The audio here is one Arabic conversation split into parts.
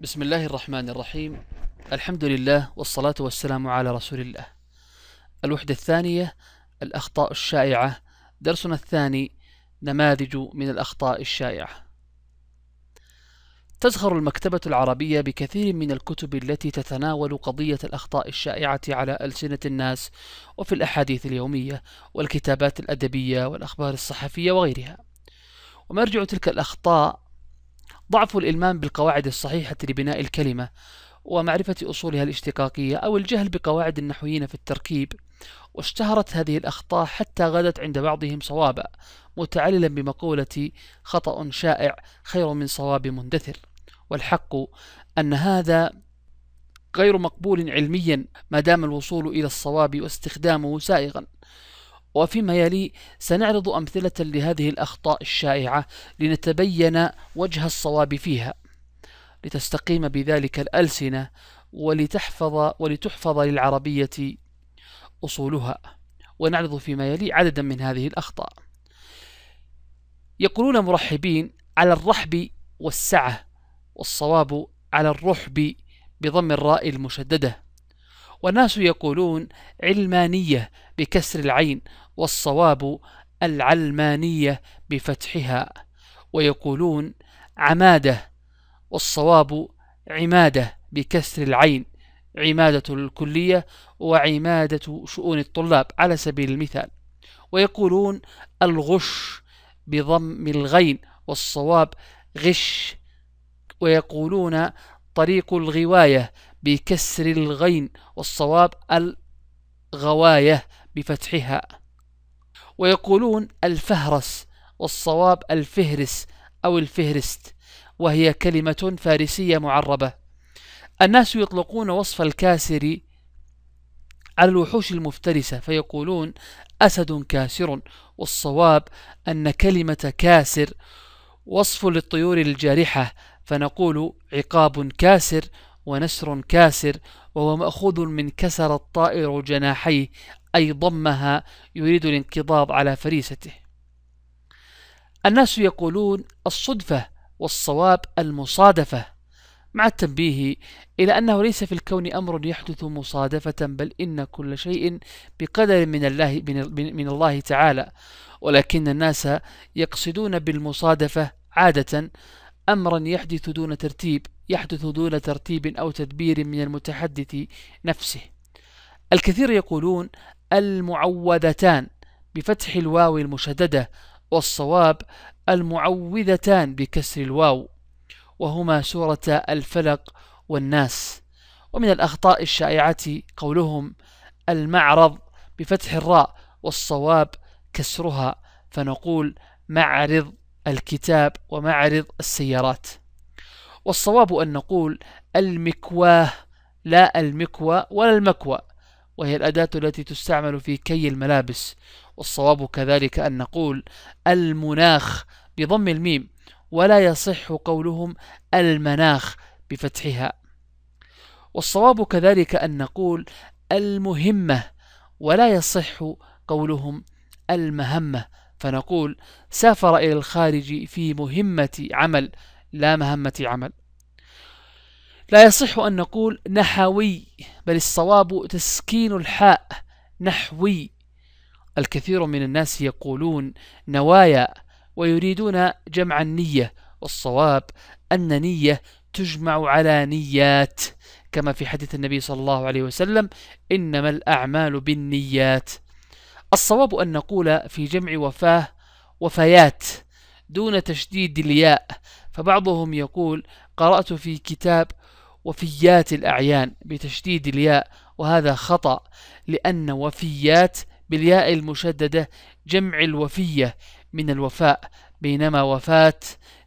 بسم الله الرحمن الرحيم الحمد لله والصلاة والسلام على رسول الله الوحدة الثانية الأخطاء الشائعة درسنا الثاني نماذج من الأخطاء الشائعة تزخر المكتبة العربية بكثير من الكتب التي تتناول قضية الأخطاء الشائعة على ألسنة الناس وفي الأحاديث اليومية والكتابات الأدبية والأخبار الصحفية وغيرها ومرجع تلك الأخطاء ضعف الإلمام بالقواعد الصحيحة لبناء الكلمة ومعرفة أصولها الاشتقاقية أو الجهل بقواعد النحويين في التركيب واشتهرت هذه الأخطاء حتى غدت عند بعضهم صوابا متعللا بمقولة خطأ شائع خير من صواب مندثر والحق أن هذا غير مقبول علميا ما دام الوصول إلى الصواب واستخدامه سائغا وفيما يلي سنعرض أمثلة لهذه الأخطاء الشائعة لنتبين وجه الصواب فيها لتستقيم بذلك الألسنة ولتحفظ ولتحفظ للعربية أصولها ونعرض فيما يلي عددا من هذه الأخطاء يقولون مرحبين على الرحب والسعة والصواب على الرحب بضم الراء المشددة والناس يقولون علمانية بكسر العين والصواب العلمانية بفتحها ويقولون عمادة والصواب عمادة بكسر العين عمادة الكلية وعمادة شؤون الطلاب على سبيل المثال ويقولون الغش بضم الغين والصواب غش ويقولون طريق الغواية بكسر الغين والصواب الغواية بفتحها ويقولون الفهرس والصواب الفهرس أو الفهرست وهي كلمة فارسية معربة الناس يطلقون وصف الكاسر على الوحوش المفترسة فيقولون أسد كاسر والصواب أن كلمة كاسر وصف للطيور الجارحة فنقول عقاب كاسر ونسر كاسر وهو مأخوذ من كسر الطائر جناحيه أي ضمها يريد الانقضاض على فريسته الناس يقولون الصدفة والصواب المصادفة مع التنبيه إلى أنه ليس في الكون أمر يحدث مصادفة بل إن كل شيء بقدر من الله, من الله تعالى ولكن الناس يقصدون بالمصادفة عادة أمرا يحدث دون ترتيب يحدث دون ترتيب أو تدبير من المتحدث نفسه الكثير يقولون المعوذتان بفتح الواو المشددة والصواب المعوذتان بكسر الواو وهما سورة الفلق والناس ومن الأخطاء الشائعة قولهم المعرض بفتح الراء والصواب كسرها فنقول معرض الكتاب ومعرض السيارات والصواب أن نقول المكواه لا المكوى ولا المكوى وهي الأداة التي تستعمل في كي الملابس والصواب كذلك أن نقول المناخ بضم الميم ولا يصح قولهم المناخ بفتحها والصواب كذلك أن نقول المهمة ولا يصح قولهم المهمة فنقول سافر إلى الخارج في مهمة عمل لا مهمة عمل لا يصح أن نقول نحوي بل الصواب تسكين الحاء نحوي الكثير من الناس يقولون نوايا ويريدون جمع النية والصواب أن نية تجمع على نيات كما في حديث النبي صلى الله عليه وسلم إنما الأعمال بالنيات الصواب أن نقول في جمع وفاه وفيات دون تشديد الياء فبعضهم يقول قرأت في كتاب وفيات الأعيان بتشديد الياء وهذا خطأ لأن وفيات بالياء المشددة جمع الوفية من الوفاء بينما وفاة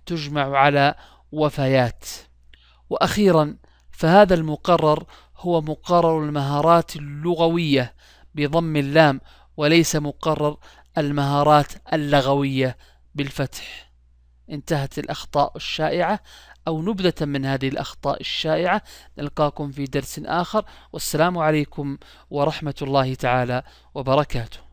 تجمع على وفيات وأخيرا فهذا المقرر هو مقرر المهارات اللغوية بضم اللام وليس مقرر المهارات اللغوية بالفتح انتهت الأخطاء الشائعة أو نبذة من هذه الأخطاء الشائعة نلقاكم في درس آخر والسلام عليكم ورحمة الله تعالى وبركاته